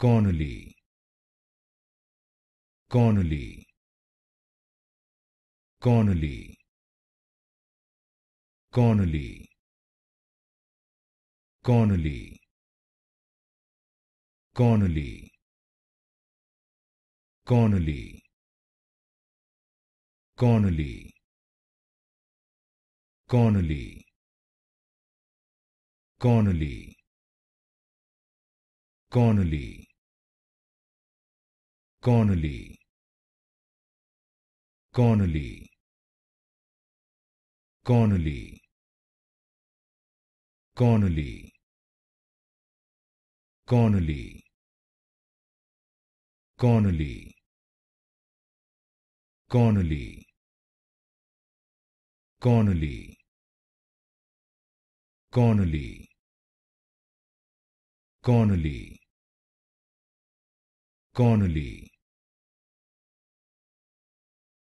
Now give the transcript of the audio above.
Connolly Connolly Connolly Connolly Connolly Connolly Connolly Connolly Connolly Connolly Connolly Connolly Connolly Connolly Connolly Connolly Connolly Connolly Connolly Connolly Connolly Connolly.